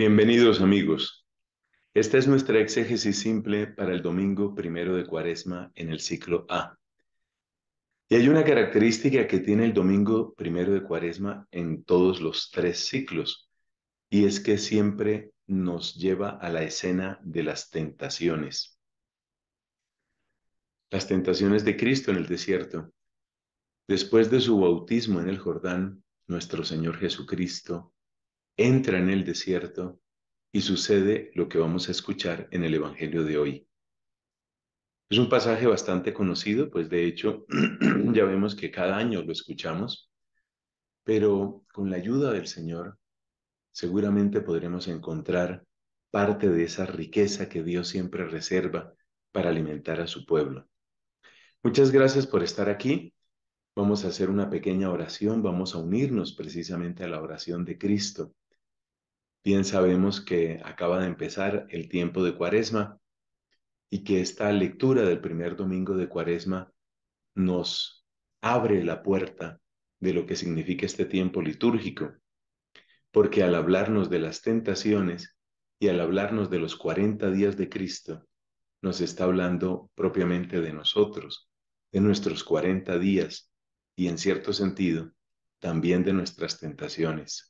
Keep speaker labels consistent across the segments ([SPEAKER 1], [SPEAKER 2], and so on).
[SPEAKER 1] Bienvenidos amigos. Esta es nuestra exégesis simple para el domingo primero de Cuaresma en el ciclo A. Y hay una característica que tiene el domingo primero de Cuaresma en todos los tres ciclos, y es que siempre nos lleva a la escena de las tentaciones. Las tentaciones de Cristo en el desierto. Después de su bautismo en el Jordán, nuestro Señor Jesucristo entra en el desierto y sucede lo que vamos a escuchar en el Evangelio de hoy. Es un pasaje bastante conocido, pues de hecho ya vemos que cada año lo escuchamos, pero con la ayuda del Señor seguramente podremos encontrar parte de esa riqueza que Dios siempre reserva para alimentar a su pueblo. Muchas gracias por estar aquí. Vamos a hacer una pequeña oración, vamos a unirnos precisamente a la oración de Cristo Bien sabemos que acaba de empezar el tiempo de Cuaresma y que esta lectura del primer domingo de Cuaresma nos abre la puerta de lo que significa este tiempo litúrgico, porque al hablarnos de las tentaciones y al hablarnos de los 40 días de Cristo, nos está hablando propiamente de nosotros, de nuestros 40 días y en cierto sentido también de nuestras tentaciones.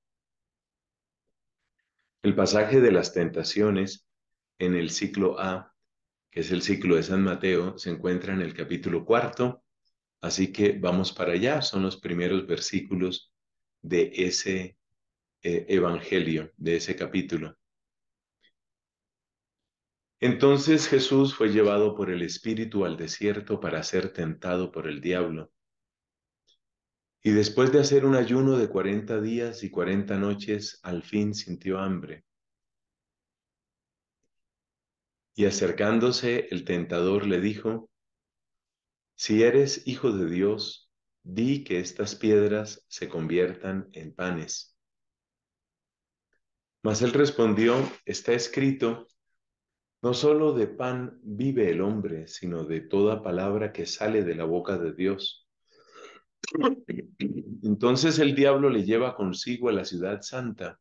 [SPEAKER 1] El pasaje de las tentaciones en el ciclo A, que es el ciclo de San Mateo, se encuentra en el capítulo cuarto, así que vamos para allá, son los primeros versículos de ese eh, evangelio, de ese capítulo. Entonces Jesús fue llevado por el Espíritu al desierto para ser tentado por el diablo. Y después de hacer un ayuno de cuarenta días y cuarenta noches, al fin sintió hambre. Y acercándose el tentador le dijo, Si eres hijo de Dios, di que estas piedras se conviertan en panes. Mas él respondió, está escrito, no solo de pan vive el hombre, sino de toda palabra que sale de la boca de Dios. Entonces el diablo le lleva consigo a la ciudad santa,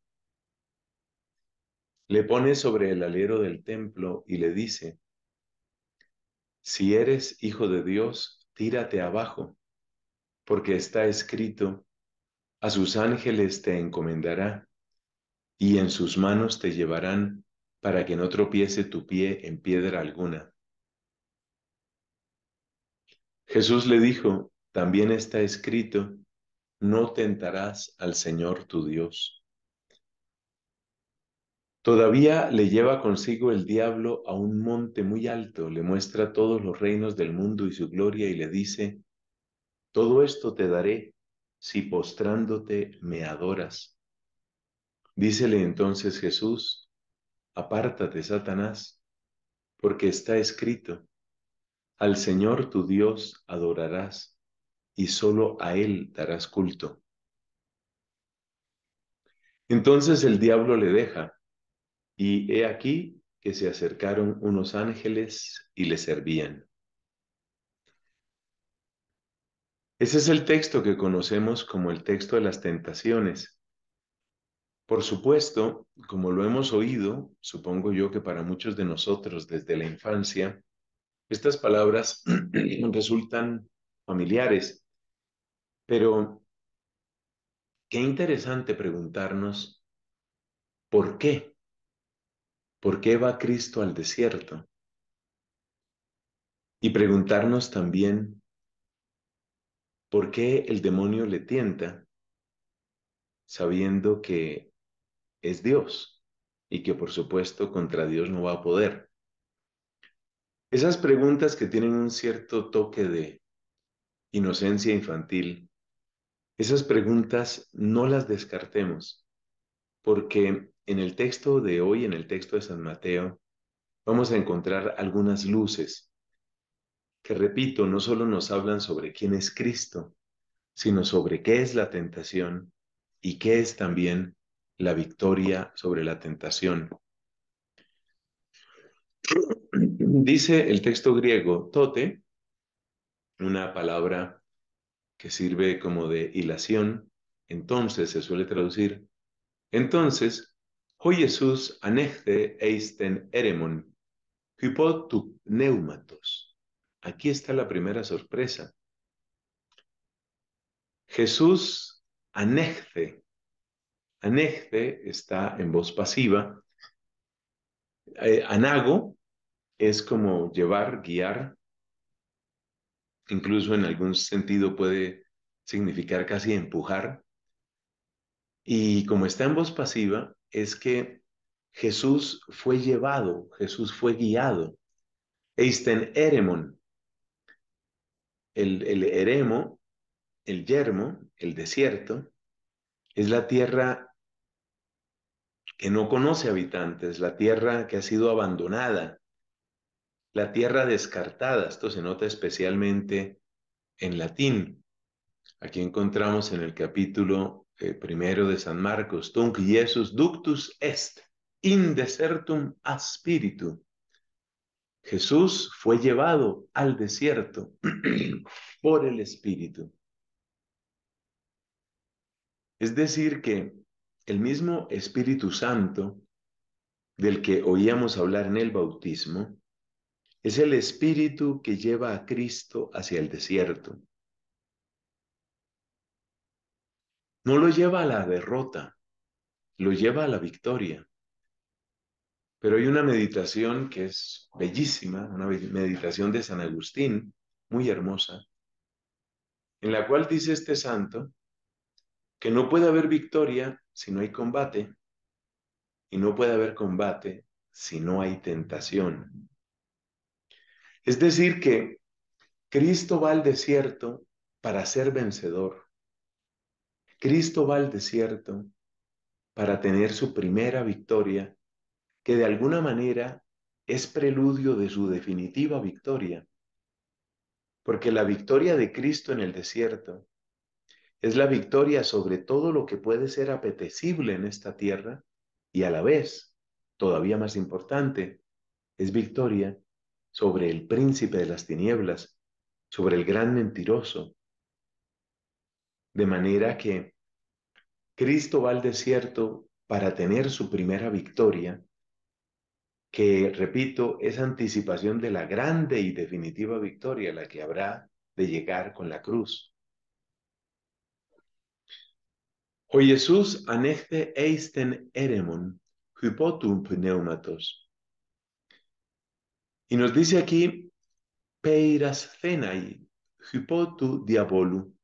[SPEAKER 1] le pone sobre el alero del templo y le dice, si eres hijo de Dios, tírate abajo, porque está escrito, a sus ángeles te encomendará y en sus manos te llevarán para que no tropiece tu pie en piedra alguna. Jesús le dijo, también está escrito, no tentarás al Señor tu Dios. Todavía le lleva consigo el diablo a un monte muy alto, le muestra todos los reinos del mundo y su gloria y le dice, todo esto te daré si postrándote me adoras. Dícele entonces Jesús, apártate, Satanás, porque está escrito, al Señor tu Dios adorarás y solo a Él darás culto. Entonces el diablo le deja, y he aquí que se acercaron unos ángeles y le servían. Ese es el texto que conocemos como el texto de las tentaciones. Por supuesto, como lo hemos oído, supongo yo que para muchos de nosotros desde la infancia, estas palabras resultan familiares. Pero qué interesante preguntarnos, ¿por qué? ¿Por qué va Cristo al desierto? Y preguntarnos también, ¿por qué el demonio le tienta sabiendo que es Dios y que por supuesto contra Dios no va a poder? Esas preguntas que tienen un cierto toque de inocencia infantil esas preguntas no las descartemos, porque en el texto de hoy, en el texto de San Mateo, vamos a encontrar algunas luces que, repito, no solo nos hablan sobre quién es Cristo, sino sobre qué es la tentación y qué es también la victoria sobre la tentación. Dice el texto griego tote, una palabra que sirve como de hilación, entonces se suele traducir. Entonces, hoy Jesús anegte eisten eremon, hypotu neumatos. Aquí está la primera sorpresa. Jesús anegte. Anegte está en voz pasiva. Eh, anago es como llevar, guiar, incluso en algún sentido puede significar casi empujar. Y como está en voz pasiva, es que Jesús fue llevado, Jesús fue guiado. Eisten eremon. El, el eremo, el yermo, el desierto, es la tierra que no conoce habitantes, la tierra que ha sido abandonada, la tierra descartada, esto se nota especialmente en latín. Aquí encontramos en el capítulo eh, primero de San Marcos, Tunc Jesus ductus est, in desertum aspiritu. Jesús fue llevado al desierto por el Espíritu. Es decir, que el mismo Espíritu Santo del que oíamos hablar en el bautismo es el espíritu que lleva a Cristo hacia el desierto. No lo lleva a la derrota, lo lleva a la victoria. Pero hay una meditación que es bellísima, una meditación de San Agustín, muy hermosa, en la cual dice este santo que no puede haber victoria si no hay combate, y no puede haber combate si no hay tentación. Es decir, que Cristo va al desierto para ser vencedor. Cristo va al desierto para tener su primera victoria, que de alguna manera es preludio de su definitiva victoria. Porque la victoria de Cristo en el desierto es la victoria sobre todo lo que puede ser apetecible en esta tierra y a la vez, todavía más importante, es victoria sobre el príncipe de las tinieblas, sobre el gran mentiroso. De manera que Cristo va al desierto para tener su primera victoria, que, repito, es anticipación de la grande y definitiva victoria, la que habrá de llegar con la cruz. O Jesús aneste eisten eremon, hypotum pneumatos, y nos dice aquí, peiras cenai, hypotu diabolu.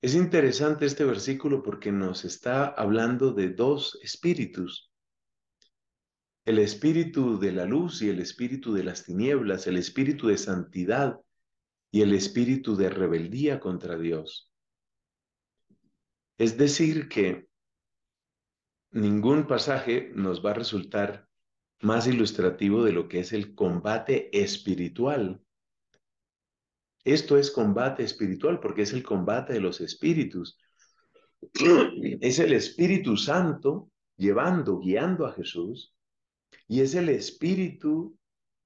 [SPEAKER 1] Es interesante este versículo porque nos está hablando de dos espíritus. El espíritu de la luz y el espíritu de las tinieblas, el espíritu de santidad y el espíritu de rebeldía contra Dios. Es decir, que ningún pasaje nos va a resultar más ilustrativo de lo que es el combate espiritual. Esto es combate espiritual porque es el combate de los espíritus. Es el Espíritu Santo llevando, guiando a Jesús y es el espíritu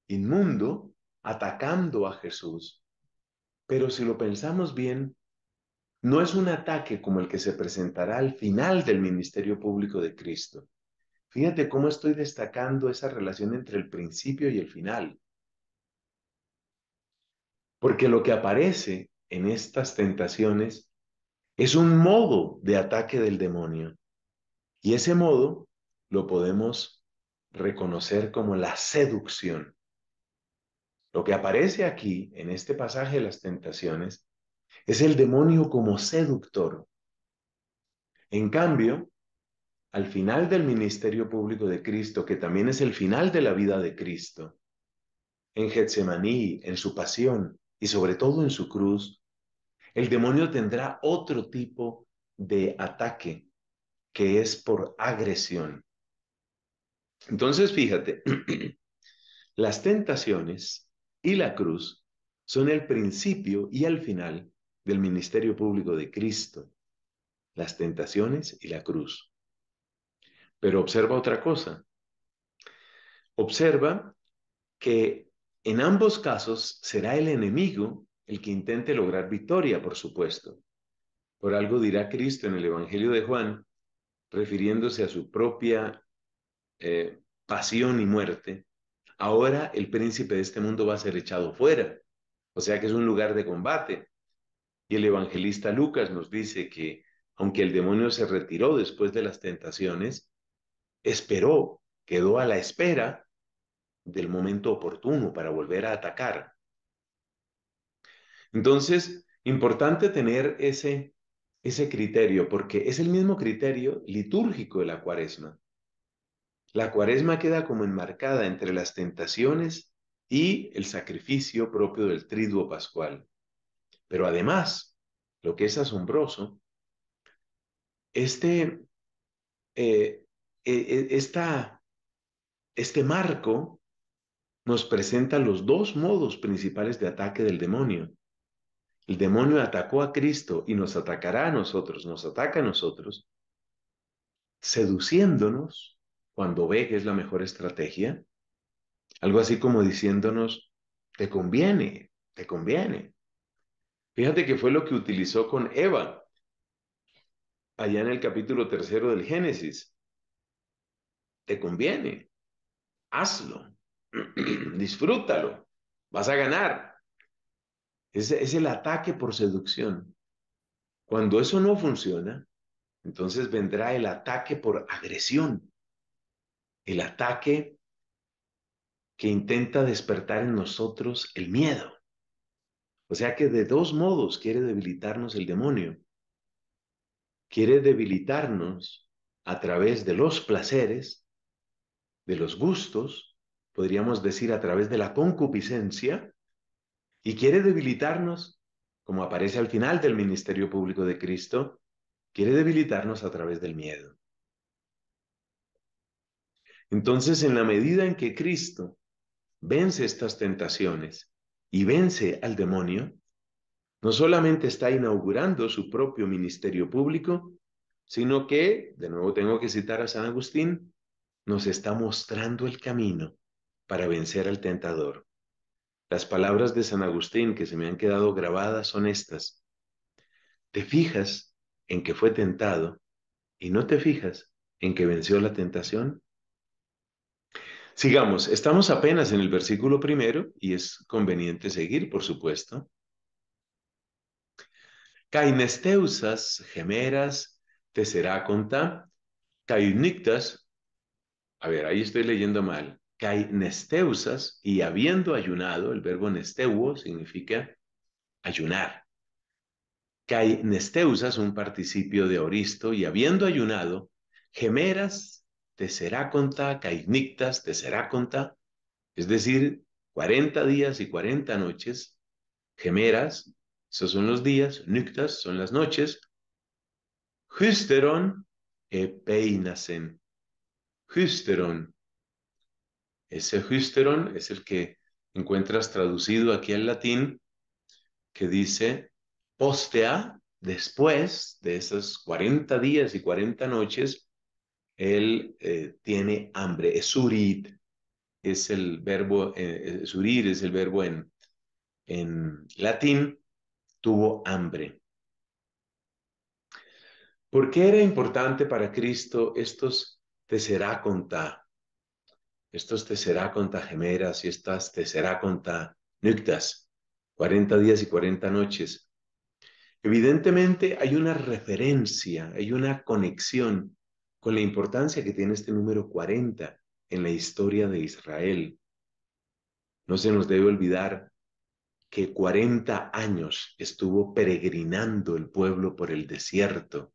[SPEAKER 1] inmundo atacando a Jesús. Pero si lo pensamos bien, no es un ataque como el que se presentará al final del ministerio público de Cristo, Fíjate cómo estoy destacando esa relación entre el principio y el final. Porque lo que aparece en estas tentaciones es un modo de ataque del demonio. Y ese modo lo podemos reconocer como la seducción. Lo que aparece aquí, en este pasaje de las tentaciones, es el demonio como seductor. En cambio, al final del ministerio público de Cristo, que también es el final de la vida de Cristo, en Getsemaní, en su pasión y sobre todo en su cruz, el demonio tendrá otro tipo de ataque, que es por agresión. Entonces, fíjate, las tentaciones y la cruz son el principio y el final del ministerio público de Cristo. Las tentaciones y la cruz. Pero observa otra cosa. Observa que en ambos casos será el enemigo el que intente lograr victoria, por supuesto. Por algo dirá Cristo en el Evangelio de Juan, refiriéndose a su propia eh, pasión y muerte, ahora el príncipe de este mundo va a ser echado fuera. O sea que es un lugar de combate. Y el evangelista Lucas nos dice que aunque el demonio se retiró después de las tentaciones, esperó, quedó a la espera del momento oportuno para volver a atacar. Entonces, importante tener ese, ese criterio, porque es el mismo criterio litúrgico de la cuaresma. La cuaresma queda como enmarcada entre las tentaciones y el sacrificio propio del triduo pascual. Pero además, lo que es asombroso, este, eh, e, e, este marco nos presenta los dos modos principales de ataque del demonio. El demonio atacó a Cristo y nos atacará a nosotros, nos ataca a nosotros, seduciéndonos cuando ve que es la mejor estrategia, algo así como diciéndonos, te conviene, te conviene. Fíjate que fue lo que utilizó con Eva, allá en el capítulo tercero del Génesis te conviene. Hazlo. Disfrútalo. Vas a ganar. Es, el ataque por seducción. Cuando eso no funciona, entonces vendrá el ataque por agresión. El ataque que intenta despertar en nosotros el miedo. O sea que de dos modos quiere debilitarnos el demonio. Quiere debilitarnos a través de los placeres de los gustos, podríamos decir a través de la concupiscencia, y quiere debilitarnos, como aparece al final del ministerio público de Cristo, quiere debilitarnos a través del miedo. Entonces, en la medida en que Cristo vence estas tentaciones y vence al demonio, no solamente está inaugurando su propio ministerio público, sino que, de nuevo tengo que citar a San Agustín, nos está mostrando el camino para vencer al tentador. Las palabras de San Agustín que se me han quedado grabadas son estas. Te fijas en que fue tentado y no te fijas en que venció la tentación. Sigamos, estamos apenas en el versículo primero y es conveniente seguir, por supuesto. Cainesteusas gemeras te será cainictas a ver, ahí estoy leyendo mal. Kai nesteusas y habiendo ayunado, el verbo nesteuo significa ayunar. Kai nesteusas, un participio de oristo, y habiendo ayunado, gemeras te será conta, nictas te será conta, es decir, cuarenta días y cuarenta noches, gemeras, esos son los días, nictas son las noches, justeron e peinasen, Hüsteron. Ese Hüsteron es el que encuentras traducido aquí al latín, que dice postea, después de esos 40 días y 40 noches, él eh, tiene hambre. Es es el verbo, eh, es el verbo en, en latín, tuvo hambre. ¿Por qué era importante para Cristo estos te será conta, estos te será conta gemeras y estas te será conta nuctas. 40 días y 40 noches. Evidentemente hay una referencia, hay una conexión con la importancia que tiene este número 40 en la historia de Israel. No se nos debe olvidar que 40 años estuvo peregrinando el pueblo por el desierto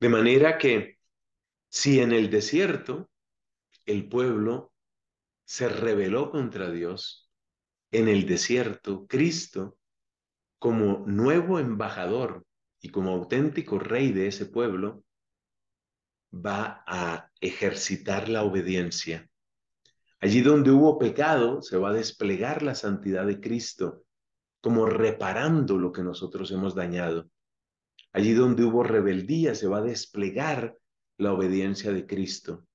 [SPEAKER 1] De manera que si en el desierto el pueblo se rebeló contra Dios, en el desierto Cristo, como nuevo embajador y como auténtico rey de ese pueblo, va a ejercitar la obediencia. Allí donde hubo pecado, se va a desplegar la santidad de Cristo, como reparando lo que nosotros hemos dañado. Allí donde hubo rebeldía se va a desplegar la obediencia de Cristo.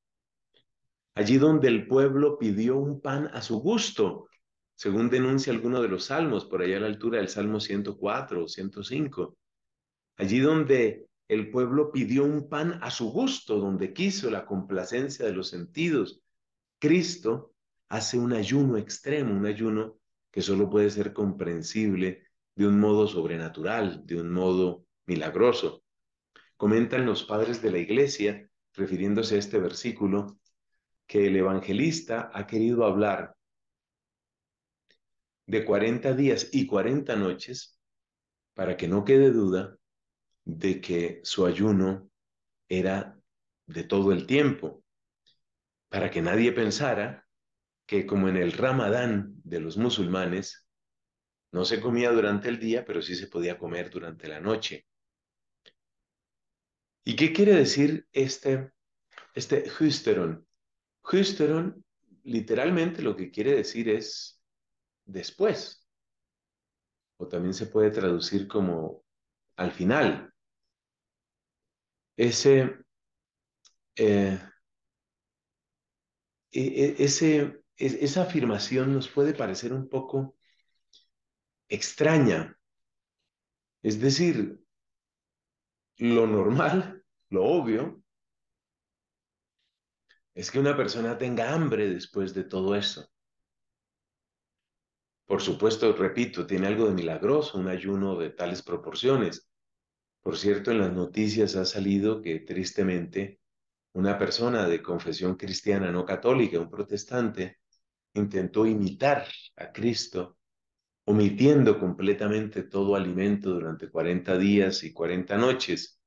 [SPEAKER 1] Allí donde el pueblo pidió un pan a su gusto, según denuncia alguno de los salmos, por allá a la altura del Salmo 104 o 105. Allí donde el pueblo pidió un pan a su gusto, donde quiso la complacencia de los sentidos. Cristo hace un ayuno extremo, un ayuno que solo puede ser comprensible de un modo sobrenatural, de un modo milagroso. Comentan los padres de la iglesia, refiriéndose a este versículo, que el evangelista ha querido hablar de 40 días y 40 noches para que no quede duda de que su ayuno era de todo el tiempo, para que nadie pensara que como en el ramadán de los musulmanes, no se comía durante el día, pero sí se podía comer durante la noche. ¿Y qué quiere decir este, este Hüsteron, literalmente lo que quiere decir es después. O también se puede traducir como al final. Ese, eh, e, e, ese, esa afirmación nos puede parecer un poco extraña. Es decir, lo normal, lo obvio, es que una persona tenga hambre después de todo eso. Por supuesto, repito, tiene algo de milagroso un ayuno de tales proporciones. Por cierto, en las noticias ha salido que tristemente una persona de confesión cristiana no católica, un protestante, intentó imitar a Cristo omitiendo completamente todo alimento durante 40 días y 40 noches.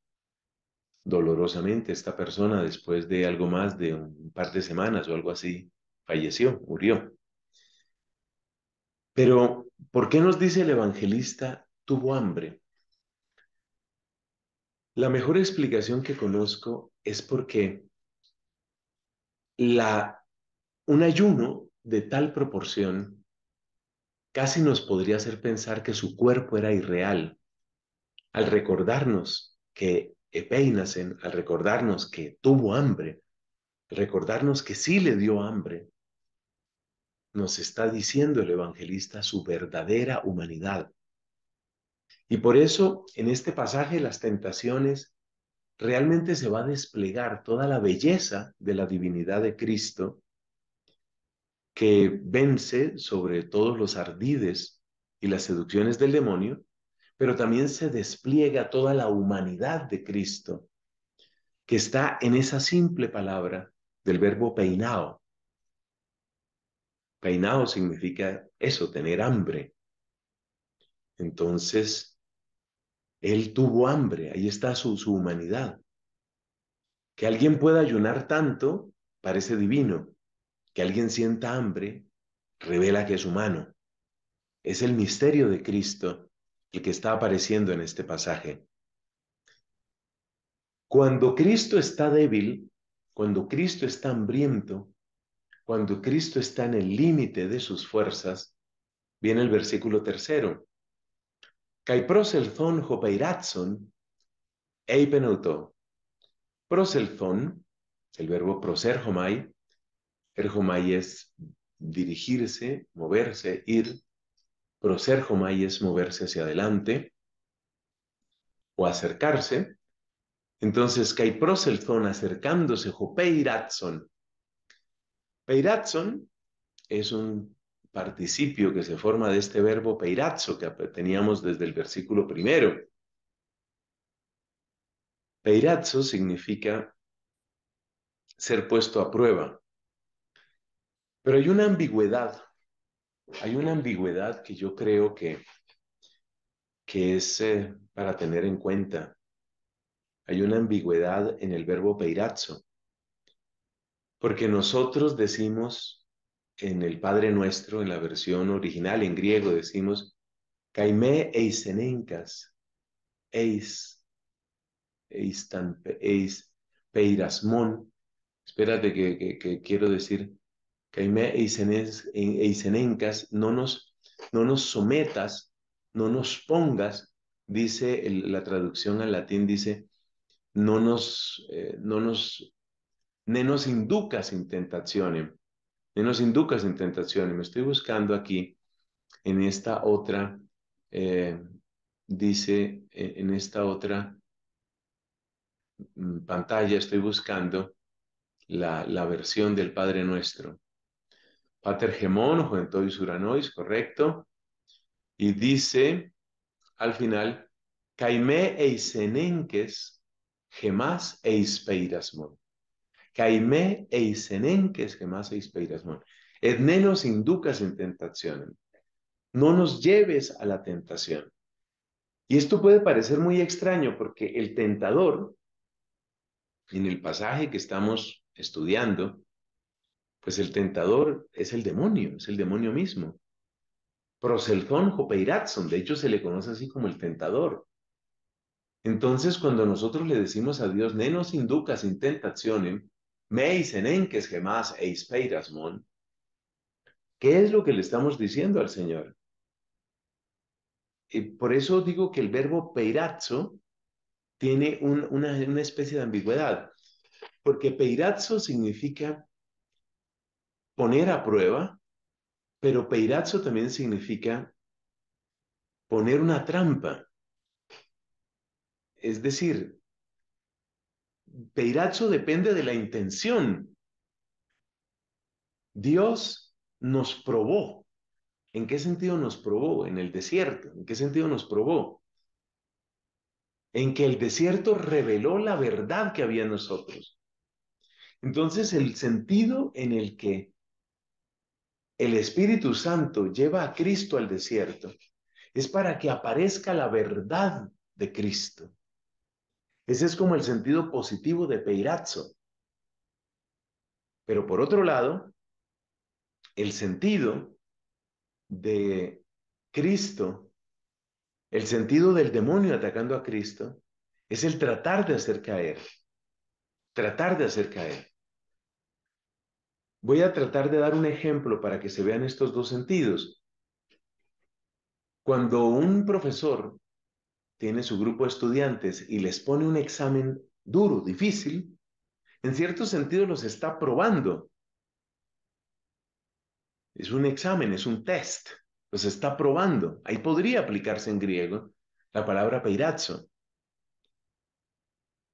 [SPEAKER 1] Dolorosamente esta persona después de algo más de un par de semanas o algo así falleció, murió. Pero, ¿por qué nos dice el evangelista tuvo hambre? La mejor explicación que conozco es porque la, un ayuno de tal proporción casi nos podría hacer pensar que su cuerpo era irreal. Al recordarnos que Epeinasen, al recordarnos que tuvo hambre, recordarnos que sí le dio hambre, nos está diciendo el evangelista su verdadera humanidad. Y por eso en este pasaje las tentaciones realmente se va a desplegar toda la belleza de la divinidad de Cristo que vence sobre todos los ardides y las seducciones del demonio, pero también se despliega toda la humanidad de Cristo, que está en esa simple palabra del verbo peinao. Peinao significa eso, tener hambre. Entonces, él tuvo hambre, ahí está su, su humanidad. Que alguien pueda ayunar tanto parece divino, que alguien sienta hambre revela que es humano. Es el misterio de Cristo el que está apareciendo en este pasaje. Cuando Cristo está débil, cuando Cristo está hambriento, cuando Cristo está en el límite de sus fuerzas, viene el versículo tercero. Kai proselzon el verbo proserhomai, Erjomai es dirigirse, moverse, ir. Proserjomai es moverse hacia adelante o acercarse. Entonces, Kaiproselzon acercándose, Jopeiratson. Peiratson es un participio que se forma de este verbo peirazo que teníamos desde el versículo primero. peirazo significa ser puesto a prueba, pero hay una ambigüedad, hay una ambigüedad que yo creo que, que es eh, para tener en cuenta. Hay una ambigüedad en el verbo peirazo, porque nosotros decimos en el Padre Nuestro, en la versión original en griego, decimos, Caimé eisenencas, eis, eis, eis peirasmon, Espérate que quiero decir, Eisenencas, no nos, no nos sometas, no nos pongas, dice la traducción al latín, dice, no nos, eh, no nos, inducas en tentaciones, no nos inducas en tentaciones. Me estoy buscando aquí, en esta otra, eh, dice, e, en esta otra mm, pantalla estoy buscando la, la versión del Padre Nuestro. Patergemón, Juentois Uranois, correcto. Y dice al final, Caimé eisenenques, gemás eispeirasmon. Caimé eisenenques, gemás eispeirasmon. Et nos inducas en tentación. No nos lleves a la tentación. Y esto puede parecer muy extraño porque el tentador, en el pasaje que estamos estudiando, pues el tentador es el demonio, es el demonio mismo. Proselzón Jopeiratson, de hecho se le conoce así como el tentador. Entonces, cuando nosotros le decimos a Dios, nos inducas in me meis enenques gemas eis peirasmon, ¿qué es lo que le estamos diciendo al Señor? Y por eso digo que el verbo peirazo tiene una especie de ambigüedad, porque peirazo significa poner a prueba, pero peirazo también significa poner una trampa. Es decir, peirazo depende de la intención. Dios nos probó. ¿En qué sentido nos probó? En el desierto. ¿En qué sentido nos probó? En que el desierto reveló la verdad que había en nosotros. Entonces, el sentido en el que el Espíritu Santo lleva a Cristo al desierto es para que aparezca la verdad de Cristo. Ese es como el sentido positivo de Peirazzo. Pero por otro lado, el sentido de Cristo, el sentido del demonio atacando a Cristo, es el tratar de hacer caer, tratar de hacer caer. Voy a tratar de dar un ejemplo para que se vean estos dos sentidos. Cuando un profesor tiene su grupo de estudiantes y les pone un examen duro, difícil, en cierto sentido los está probando. Es un examen, es un test, los está probando. Ahí podría aplicarse en griego la palabra peirazo.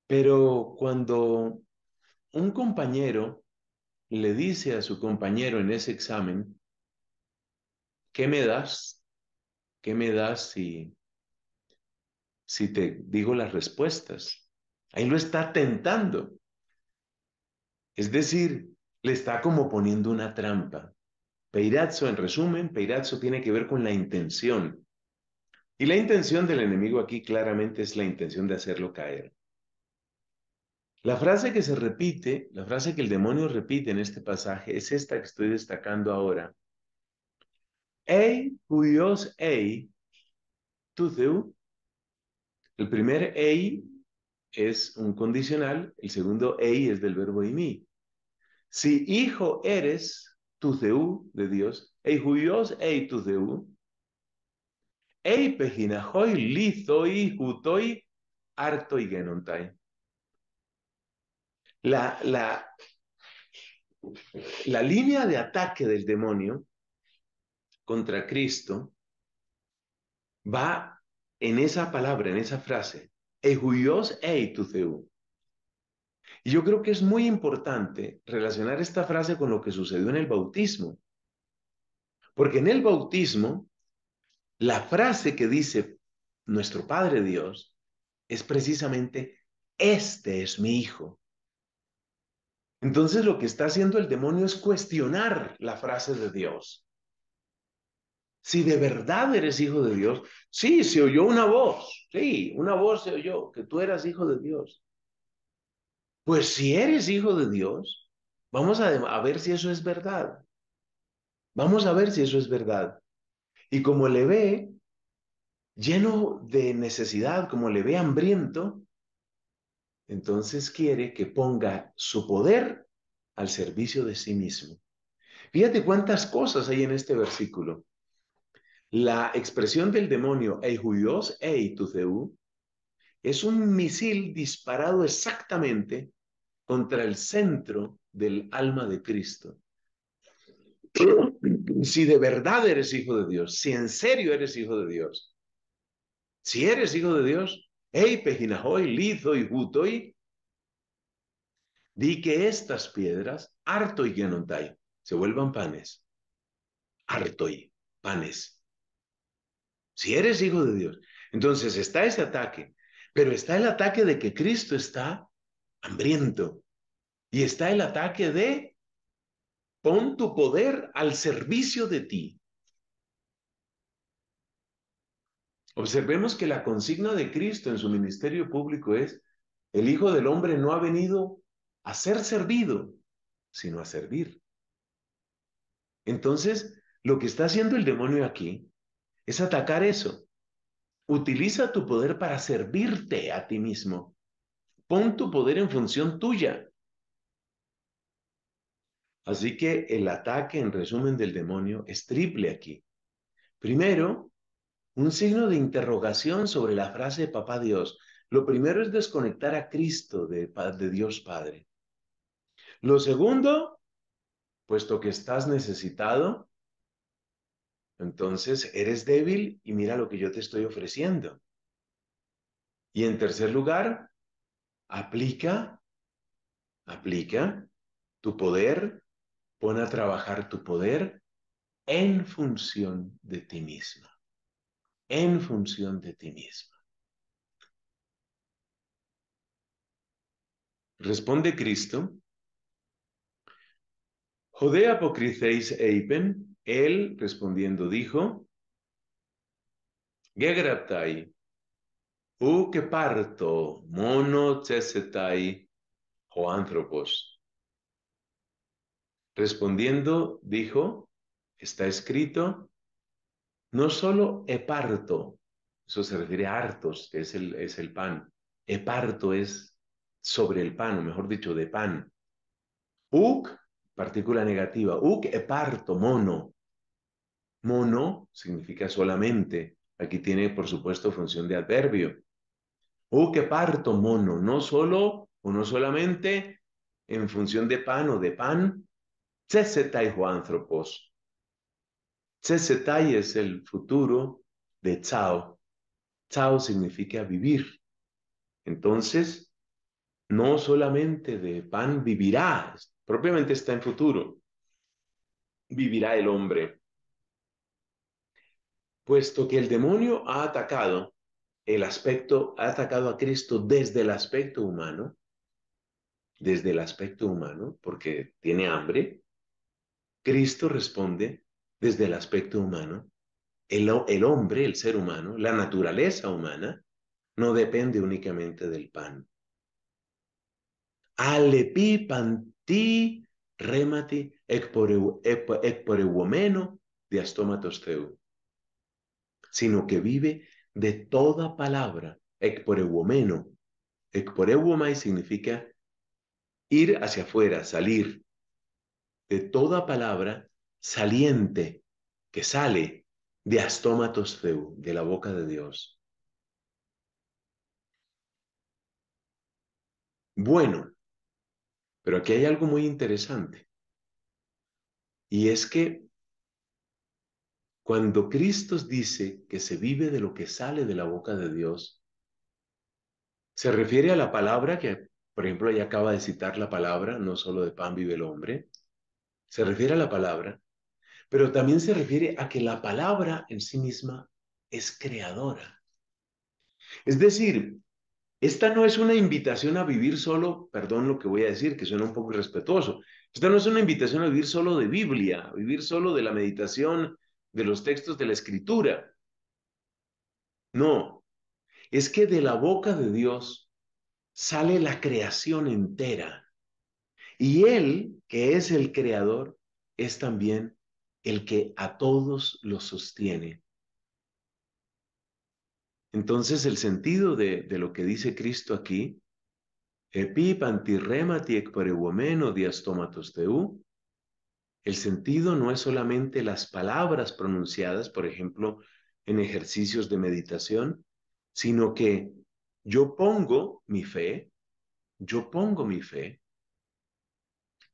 [SPEAKER 1] Pero cuando un compañero le dice a su compañero en ese examen, ¿qué me das? ¿Qué me das si, si te digo las respuestas? Ahí lo está tentando. Es decir, le está como poniendo una trampa. Peirazo, en resumen, peirazo tiene que ver con la intención. Y la intención del enemigo aquí claramente es la intención de hacerlo caer. La frase que se repite, la frase que el demonio repite en este pasaje es esta que estoy destacando ahora. Ei, ei, tu El primer ei es un condicional, el segundo ei es del verbo imi. Si hijo eres, tu deu, de Dios, ei cuyos ei tu deu. Ei pejinajoy lizoi jutoi harto y genontai. La, la, línea de ataque del demonio contra Cristo va en esa palabra, en esa frase, Y yo creo que es muy importante relacionar esta frase con lo que sucedió en el bautismo. Porque en el bautismo, la frase que dice nuestro Padre Dios es precisamente, este es mi Hijo, entonces lo que está haciendo el demonio es cuestionar la frase de Dios. Si de verdad eres hijo de Dios, sí, se oyó una voz, sí, una voz se oyó, que tú eras hijo de Dios. Pues si eres hijo de Dios, vamos a, a ver si eso es verdad. Vamos a ver si eso es verdad. Y como le ve lleno de necesidad, como le ve hambriento, entonces quiere que ponga su poder al servicio de sí mismo. Fíjate cuántas cosas hay en este versículo. La expresión del demonio, es un misil disparado exactamente contra el centro del alma de Cristo. Si de verdad eres hijo de Dios, si en serio eres hijo de Dios, si eres hijo de Dios, Ey, lizo y jutoi. Di que estas piedras, harto y genontai, se vuelvan panes. Harto y panes. Si eres hijo de Dios. Entonces está ese ataque, pero está el ataque de que Cristo está hambriento. Y está el ataque de pon tu poder al servicio de ti. Observemos que la consigna de Cristo en su ministerio público es, el Hijo del Hombre no ha venido a ser servido, sino a servir. Entonces, lo que está haciendo el demonio aquí es atacar eso. Utiliza tu poder para servirte a ti mismo. Pon tu poder en función tuya. Así que el ataque, en resumen, del demonio es triple aquí. Primero, un signo de interrogación sobre la frase de Papá Dios. Lo primero es desconectar a Cristo de, Dios Padre. Lo segundo, puesto que estás necesitado, entonces eres débil y mira lo que yo te estoy ofreciendo. Y en tercer lugar, aplica, aplica tu poder, pon a trabajar tu poder en función de ti mismo en función de ti mismo. Responde Cristo, Jode apocriceis eipen, él respondiendo dijo, Gegraptai, u que parto, mono cesetai, o antropos. Respondiendo dijo, está escrito, no solo eparto, eso se refiere a hartos, que es el, es el pan. Eparto es sobre el pan, o mejor dicho, de pan. Uk, partícula negativa. Uc eparto, mono. Mono significa solamente. Aquí tiene, por supuesto, función de adverbio. Uc eparto, mono. No solo o no solamente en función de pan o de pan. Tzesetai antropos Tsesetai es el futuro de Chao. Chao significa vivir. Entonces, no solamente de pan vivirá, propiamente está en futuro, vivirá el hombre. Puesto que el demonio ha atacado el aspecto, ha atacado a Cristo desde el aspecto humano, desde el aspecto humano, porque tiene hambre, Cristo responde desde el aspecto humano. El, hombre, el ser humano, la naturaleza humana, no depende únicamente del pan. Alepi panti remati ekporeuomeno diastómatos teu, sino que vive de toda palabra, ekporeuomeno. Ekporeuomeno significa ir hacia afuera, salir. De toda palabra saliente que sale de astómatos de la boca de Dios. Bueno, pero aquí hay algo muy interesante. Y es que cuando Cristo dice que se vive de lo que sale de la boca de Dios, se refiere a la palabra que, por ejemplo, ella acaba de citar la palabra, no solo de pan vive el hombre, se refiere a la palabra, pero también se refiere a que la palabra en sí misma es creadora. Es decir, esta no es una invitación a vivir solo, perdón lo que voy a decir, que suena un poco irrespetuoso, esta no es una invitación a vivir solo de Biblia, a vivir solo de la meditación, de los textos de la escritura. No, es que de la boca de Dios sale la creación entera. Y Él, que es el creador, es también el que a todos los sostiene. Entonces el sentido de, lo que dice Cristo aquí, epi el sentido no es solamente las palabras pronunciadas, por ejemplo, en ejercicios de meditación, sino que yo pongo mi fe, yo pongo mi fe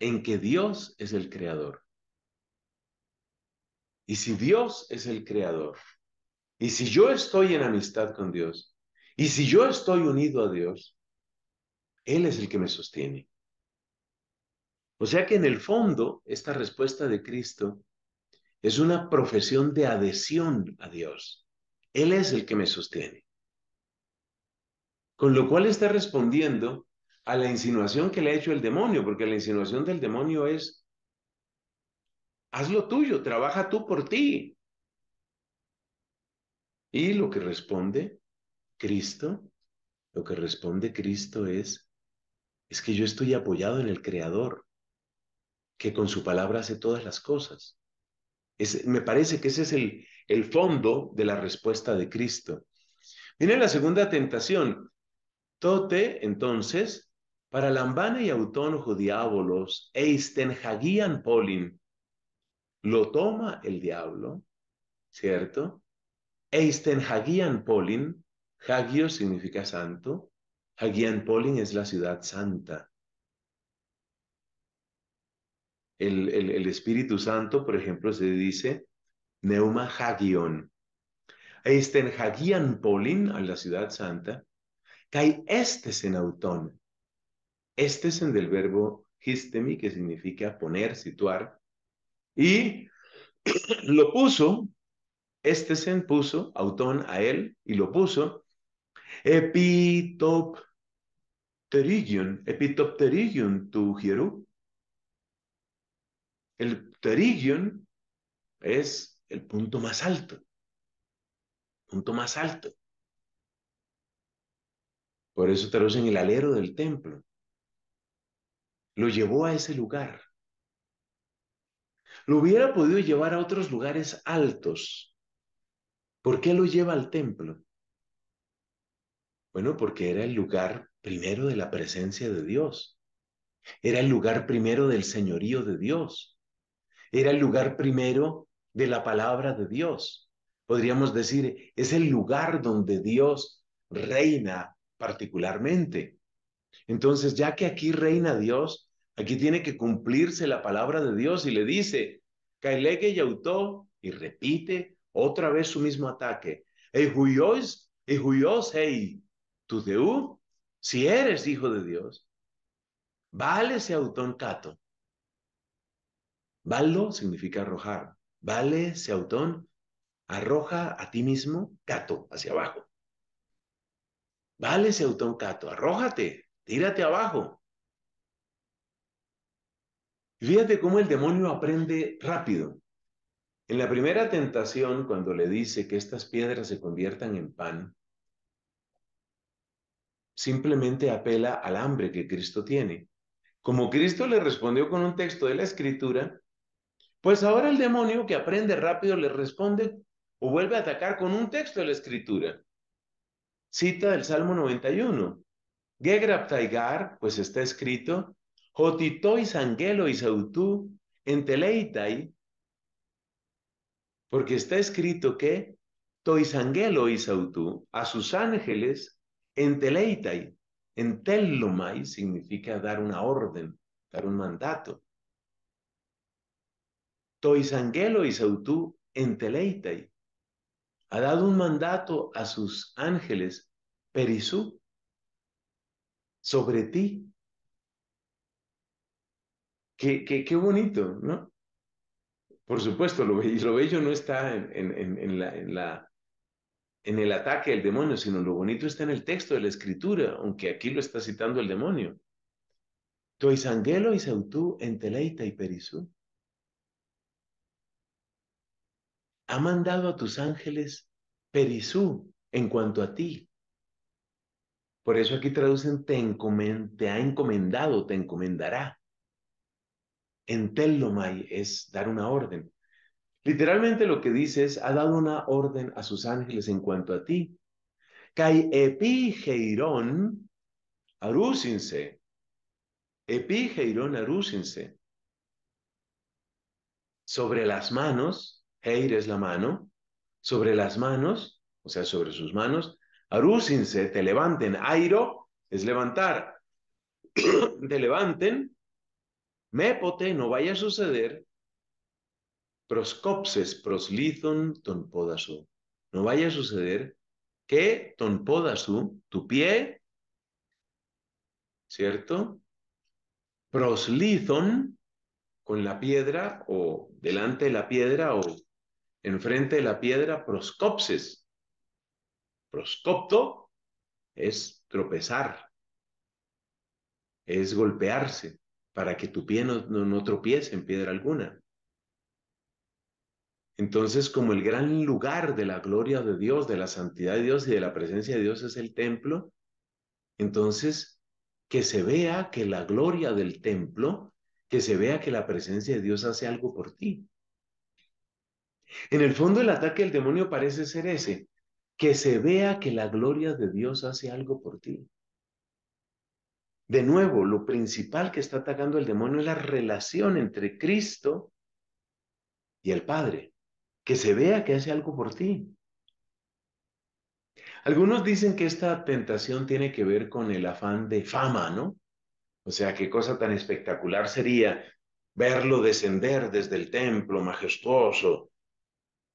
[SPEAKER 1] en que Dios es el creador. Y si Dios es el creador, y si yo estoy en amistad con Dios, y si yo estoy unido a Dios, Él es el que me sostiene. O sea que en el fondo, esta respuesta de Cristo es una profesión de adhesión a Dios. Él es el que me sostiene. Con lo cual está respondiendo a la insinuación que le ha hecho el demonio, porque la insinuación del demonio es, haz lo tuyo, trabaja tú por ti. Y lo que responde Cristo, lo que responde Cristo es, es que yo estoy apoyado en el Creador, que con su palabra hace todas las cosas. me parece que ese es el, el fondo de la respuesta de Cristo. Viene la segunda tentación. Tote, entonces, para lambane y Autónomo diabolos, eisten Hagían polin, lo toma el diablo, ¿cierto? Hagian Polin, Hagio significa santo, Hagian Polin es la ciudad santa. El, Espíritu Santo, por ejemplo, se dice Neuma Hagion. Hagian Polin, a la ciudad santa, kai en auton. en del verbo histemi, que significa poner, situar, y lo puso, este se puso, autón a él, y lo puso, Epitopterigion, Epitopterigion tu hieru. El terigion es el punto más alto, punto más alto. Por eso traducen el alero del templo. Lo llevó a ese lugar. Lo hubiera podido llevar a otros lugares altos. ¿Por qué lo lleva al templo? Bueno, porque era el lugar primero de la presencia de Dios. Era el lugar primero del señorío de Dios. Era el lugar primero de la palabra de Dios. Podríamos decir, es el lugar donde Dios reina particularmente. Entonces, ya que aquí reina Dios, Aquí tiene que cumplirse la palabra de Dios y le dice, y repite otra vez su mismo ataque. tu si eres hijo de Dios, vale ese cato. Valo significa arrojar. Vale ese arroja a ti mismo cato hacia abajo. Vale ese autón cato, arrójate, tírate abajo fíjate cómo el demonio aprende rápido. En la primera tentación, cuando le dice que estas piedras se conviertan en pan, simplemente apela al hambre que Cristo tiene. Como Cristo le respondió con un texto de la escritura, pues ahora el demonio que aprende rápido le responde o vuelve a atacar con un texto de la escritura. Cita del Salmo 91. Gegraptaigar, pues está escrito, Jotitoi tois y enteleitai, porque está escrito que tois y sautú, a sus ángeles, enteleitai, entelomai significa dar una orden, dar un mandato. Toisangelo y sautú enteleitai, ha dado un mandato a sus ángeles, perisú, sobre ti, Qué, bonito, ¿no? Por supuesto, lo bello, no está en, el ataque del demonio, sino lo bonito está en el texto de la escritura, aunque aquí lo está citando el demonio. Toisangelo y Sautú enteleita y Perisú. Ha mandado a tus ángeles Perisú en cuanto a ti, por eso aquí traducen te ha encomendado, te encomendará. Entelomai es dar una orden. Literalmente lo que dice es, ha dado una orden a sus ángeles en cuanto a ti. Kai epigeirón arúsinse. Epigeirón arúsinse. Sobre las manos, Heir es la mano, sobre las manos, o sea, sobre sus manos, arúsinse, te levanten. Airo es levantar. te levanten Mépote, no vaya a suceder, proscopses proslithon ton podasu. No vaya a suceder que ton podasu, tu pie, ¿cierto? Proslithon, con la piedra o delante de la piedra o enfrente de la piedra, proscopses. Proscopto es tropezar, es golpearse para que tu pie no, tropiece en piedra alguna. Entonces, como el gran lugar de la gloria de Dios, de la santidad de Dios y de la presencia de Dios es el templo, entonces que se vea que la gloria del templo, que se vea que la presencia de Dios hace algo por ti. En el fondo el ataque del demonio parece ser ese, que se vea que la gloria de Dios hace algo por ti. De nuevo, lo principal que está atacando el demonio es la relación entre Cristo y el Padre. Que se vea que hace algo por ti. Algunos dicen que esta tentación tiene que ver con el afán de fama, ¿no? O sea, qué cosa tan espectacular sería verlo descender desde el templo majestuoso,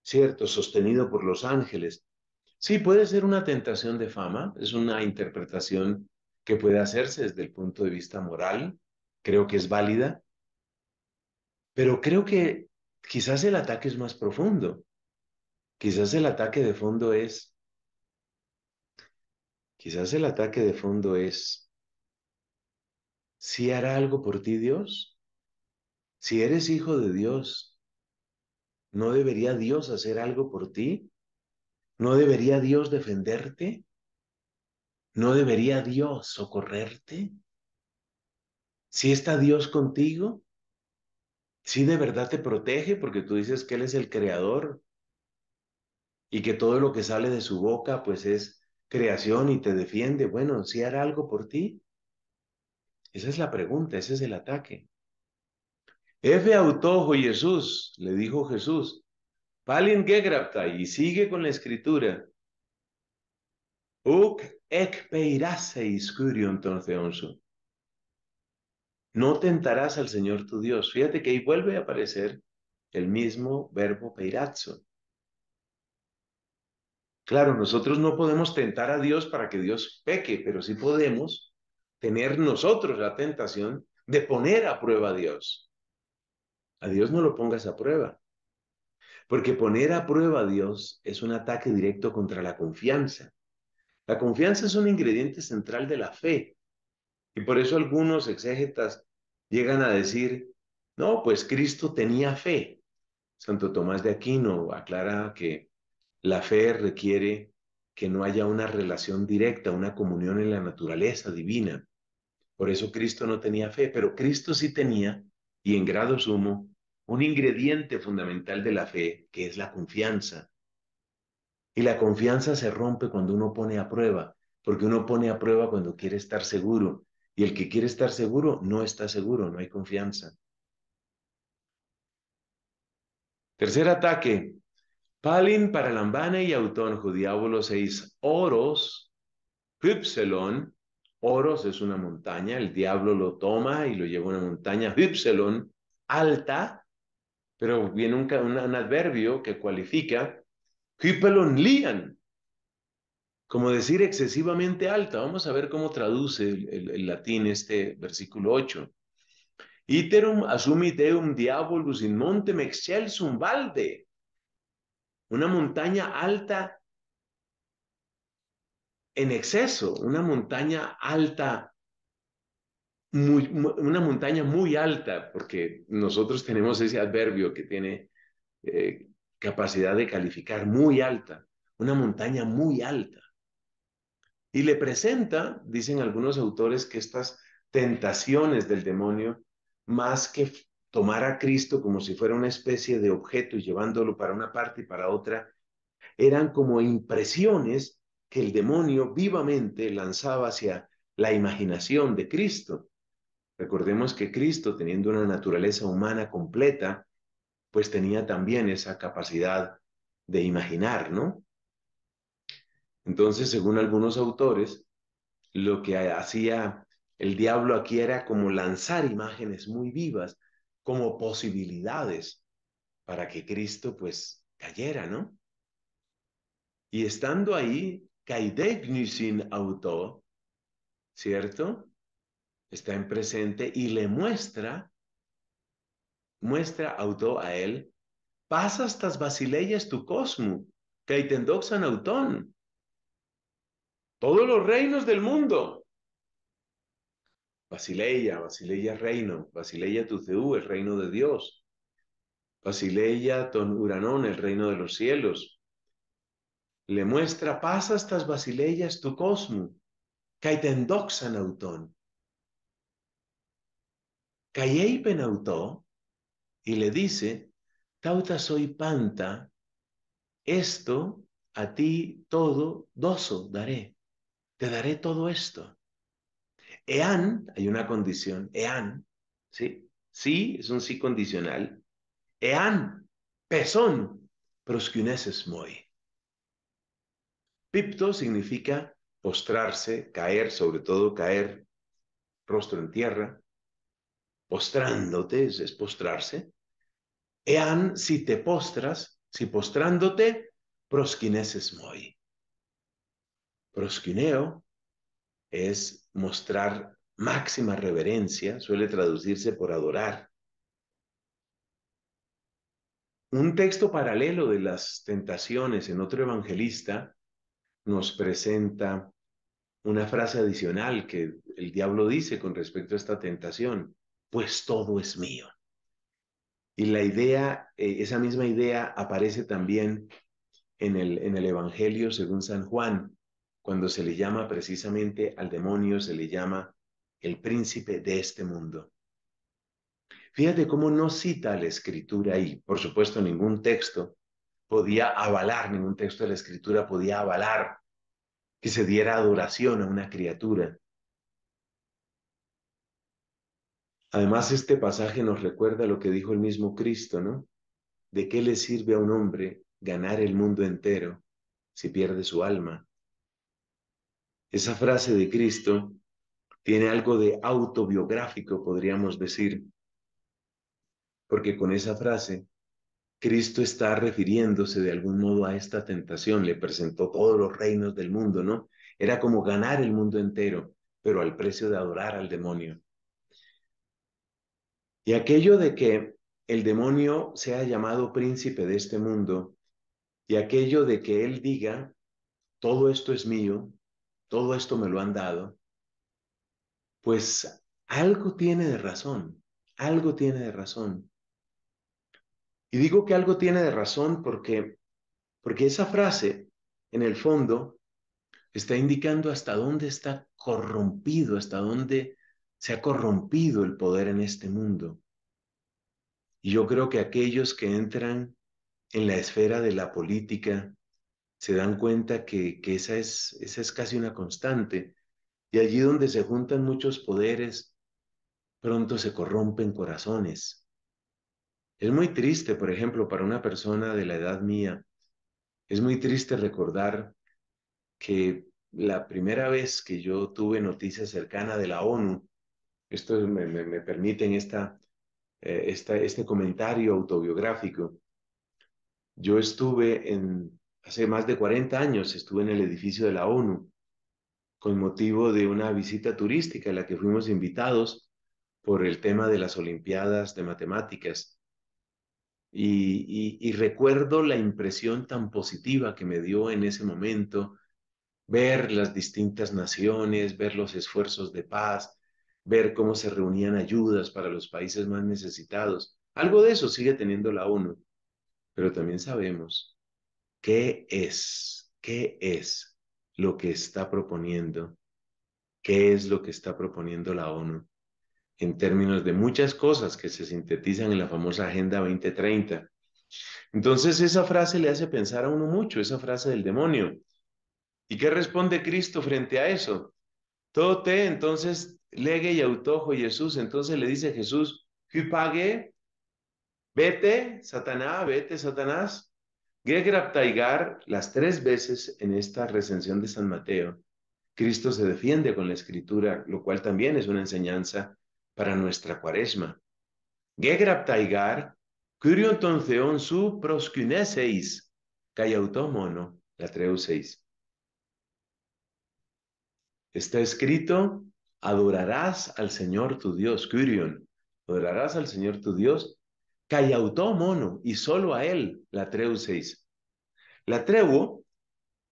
[SPEAKER 1] ¿cierto? Sostenido por los ángeles. Sí, puede ser una tentación de fama, es una interpretación que puede hacerse desde el punto de vista moral, creo que es válida, pero creo que quizás el ataque es más profundo, quizás el ataque de fondo es, quizás el ataque de fondo es, si hará algo por ti Dios, si eres hijo de Dios, ¿no debería Dios hacer algo por ti? ¿No debería Dios defenderte? ¿No debería Dios socorrerte? Si está Dios contigo, si de verdad te protege, porque tú dices que Él es el creador y que todo lo que sale de su boca pues es creación y te defiende, bueno, si hará algo por ti. Esa es la pregunta, ese es el ataque. Efe autojo Jesús, le dijo Jesús, palin gegrapta, y sigue con la escritura. Uc no tentarás al Señor tu Dios. Fíjate que ahí vuelve a aparecer el mismo verbo peirazo. Claro, nosotros no podemos tentar a Dios para que Dios peque, pero sí podemos tener nosotros la tentación de poner a prueba a Dios. A Dios no lo pongas a prueba. Porque poner a prueba a Dios es un ataque directo contra la confianza. La confianza es un ingrediente central de la fe. Y por eso algunos exégetas llegan a decir, no, pues Cristo tenía fe. Santo Tomás de Aquino aclara que la fe requiere que no haya una relación directa, una comunión en la naturaleza divina. Por eso Cristo no tenía fe, pero Cristo sí tenía, y en grado sumo, un ingrediente fundamental de la fe, que es la confianza. Y la confianza se rompe cuando uno pone a prueba, porque uno pone a prueba cuando quiere estar seguro. Y el que quiere estar seguro no está seguro, no hay confianza. Tercer ataque. Palin para Lambane y Autón, Judiábulo seis. Oros, Ypsilon Oros es una montaña, el diablo lo toma y lo lleva a una montaña, Ypsilon alta, pero viene un, un adverbio que cualifica Hipelon lian, como decir excesivamente alta. Vamos a ver cómo traduce el, latín este versículo 8. Iterum assumit eum diabolus in monte excelsum valde. Una montaña alta en exceso, una montaña alta, una montaña muy alta, porque nosotros tenemos ese adverbio que tiene eh, capacidad de calificar muy alta, una montaña muy alta. Y le presenta, dicen algunos autores, que estas tentaciones del demonio, más que tomar a Cristo como si fuera una especie de objeto y llevándolo para una parte y para otra, eran como impresiones que el demonio vivamente lanzaba hacia la imaginación de Cristo. Recordemos que Cristo, teniendo una naturaleza humana completa, pues tenía también esa capacidad de imaginar, ¿no? Entonces, según algunos autores, lo que hacía el diablo aquí era como lanzar imágenes muy vivas, como posibilidades para que Cristo pues cayera, ¿no? Y estando ahí, sin auto, ¿cierto? Está en presente y le muestra muestra auto a él, Pasa estas basileyas tu cosmo, caitendoxan autón. Todos los reinos del mundo. Basileia, Basileia reino, Basileia ceú, el reino de Dios. Basileia ton Uranón, el reino de los cielos. Le muestra, pasa estas basileyas tu cosmo, caitendoxan autón. Cayeipen autó, y le dice, Tauta soy panta, esto a ti todo doso daré, te daré todo esto. Ean, hay una condición, ean, ¿sí? Sí, es un sí condicional. Ean, pesón, proscuneses moi. Pipto significa postrarse, caer, sobre todo caer, rostro en tierra. Postrándote es postrarse. Ean si te postras, si postrándote, prosquineses muy. Prosquineo es mostrar máxima reverencia, suele traducirse por adorar. Un texto paralelo de las tentaciones en otro evangelista nos presenta una frase adicional que el diablo dice con respecto a esta tentación, pues todo es mío. Y la idea, eh, esa misma idea aparece también en el, en el Evangelio según San Juan, cuando se le llama precisamente al demonio, se le llama el príncipe de este mundo. Fíjate cómo no cita la escritura ahí. Por supuesto, ningún texto podía avalar, ningún texto de la escritura podía avalar que se diera adoración a una criatura. Además, este pasaje nos recuerda lo que dijo el mismo Cristo, ¿no? ¿De qué le sirve a un hombre ganar el mundo entero si pierde su alma? Esa frase de Cristo tiene algo de autobiográfico, podríamos decir, porque con esa frase Cristo está refiriéndose de algún modo a esta tentación, le presentó todos los reinos del mundo, ¿no? Era como ganar el mundo entero, pero al precio de adorar al demonio. Y aquello de que el demonio sea llamado príncipe de este mundo y aquello de que él diga, todo esto es mío, todo esto me lo han dado, pues algo tiene de razón, algo tiene de razón. Y digo que algo tiene de razón porque, porque esa frase, en el fondo, está indicando hasta dónde está corrompido, hasta dónde se ha corrompido el poder en este mundo. Y yo creo que aquellos que entran en la esfera de la política se dan cuenta que, que esa, es, esa es casi una constante. Y allí donde se juntan muchos poderes, pronto se corrompen corazones. Es muy triste, por ejemplo, para una persona de la edad mía, es muy triste recordar que la primera vez que yo tuve noticias cercana de la ONU esto me, me, permiten eh, esta, este comentario autobiográfico. Yo estuve en, hace más de 40 años, estuve en el edificio de la ONU con motivo de una visita turística en la que fuimos invitados por el tema de las Olimpiadas de Matemáticas. y recuerdo la impresión tan positiva que me dio en ese momento ver las distintas naciones, ver los esfuerzos de paz, ver cómo se reunían ayudas para los países más necesitados. Algo de eso sigue teniendo la ONU, pero también sabemos qué es, qué es lo que está proponiendo, qué es lo que está proponiendo la ONU en términos de muchas cosas que se sintetizan en la famosa Agenda 2030. Entonces esa frase le hace pensar a uno mucho, esa frase del demonio. ¿Y qué responde Cristo frente a eso? Todo te entonces Lege y autojo Jesús. Entonces le dice Jesús, pague, vete, Satanás, vete, Satanás. Gegraptaigar, las tres veces en esta recensión de San Mateo, Cristo se defiende con la escritura, lo cual también es una enseñanza para nuestra cuaresma. Gegraptaigar, su proscuneseis, mono la treuseis. Está escrito adorarás al Señor tu Dios, curión, adorarás al Señor tu Dios, callautó mono, y solo a él, la treu seis. La treu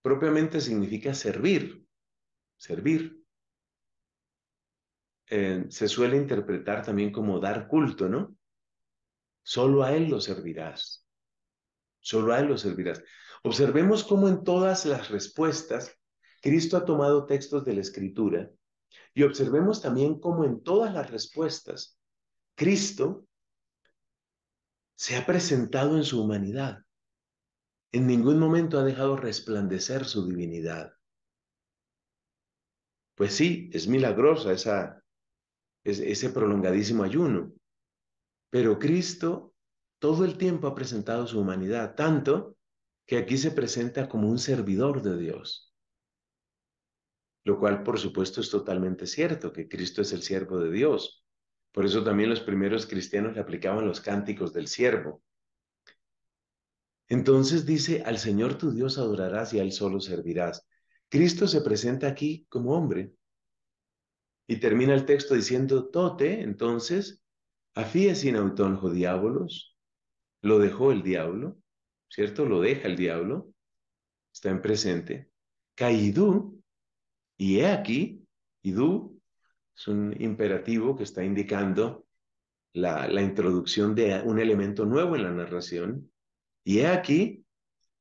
[SPEAKER 1] propiamente significa servir, servir. Eh, se suele interpretar también como dar culto, ¿no? Solo a él lo servirás, solo a él lo servirás. Observemos cómo en todas las respuestas Cristo ha tomado textos de la Escritura y observemos también cómo en todas las respuestas, Cristo se ha presentado en su humanidad. En ningún momento ha dejado resplandecer su divinidad. Pues sí, es milagrosa esa, ese prolongadísimo ayuno, pero Cristo todo el tiempo ha presentado su humanidad, tanto que aquí se presenta como un servidor de Dios lo cual por supuesto es totalmente cierto, que Cristo es el siervo de Dios. Por eso también los primeros cristianos le aplicaban los cánticos del siervo. Entonces dice, al Señor tu Dios adorarás y a Él solo servirás. Cristo se presenta aquí como hombre. Y termina el texto diciendo, tote, entonces, afía sin autonjo diabolos, lo dejó el diablo, ¿cierto? Lo deja el diablo, está en presente. Caidú, y he aquí, idu es un imperativo que está indicando la, introducción de un elemento nuevo en la narración. Y he aquí,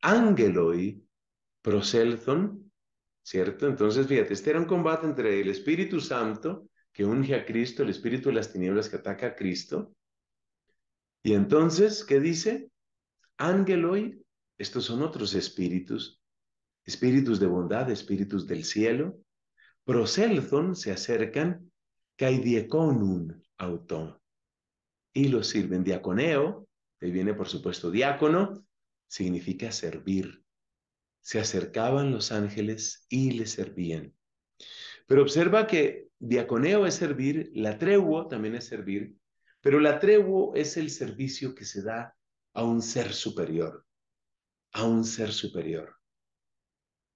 [SPEAKER 1] angeloi proselthon, ¿cierto? Entonces, fíjate, este era un combate entre el Espíritu Santo, que unge a Cristo, el espíritu de las tinieblas que ataca a Cristo. Y entonces, ¿qué dice? Angeloi, estos son otros espíritus, espíritus de bondad, espíritus del cielo, proselzon se acercan, hay dieconun auton, y lo sirven. Diaconeo, ahí viene por supuesto diácono, significa servir. Se acercaban los ángeles y le servían. Pero observa que diaconeo es servir, la tregua también es servir, pero la tregua es el servicio que se da a un ser superior, a un ser superior.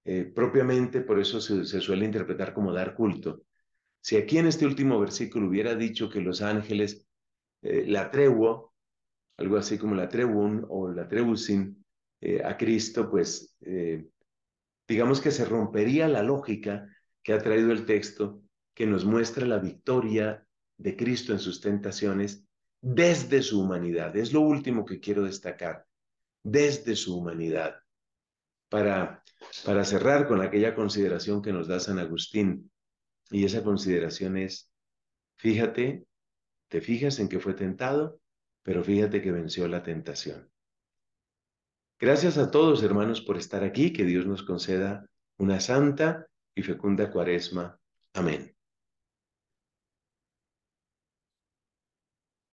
[SPEAKER 1] Eh, propiamente por eso se, suele interpretar como dar culto. Si aquí en este último versículo hubiera dicho que los ángeles, eh, la tregua, algo así como la trebun o la trebusin eh, a Cristo, pues digamos que se rompería la lógica que ha traído el texto que nos muestra la victoria de Cristo en sus tentaciones desde su humanidad. Es lo último que quiero destacar, desde su humanidad para, para cerrar con aquella consideración que nos da San Agustín. Y esa consideración es, fíjate, te fijas en que fue tentado, pero fíjate que venció la tentación. Gracias a todos, hermanos, por estar aquí. Que Dios nos conceda una santa y fecunda cuaresma. Amén.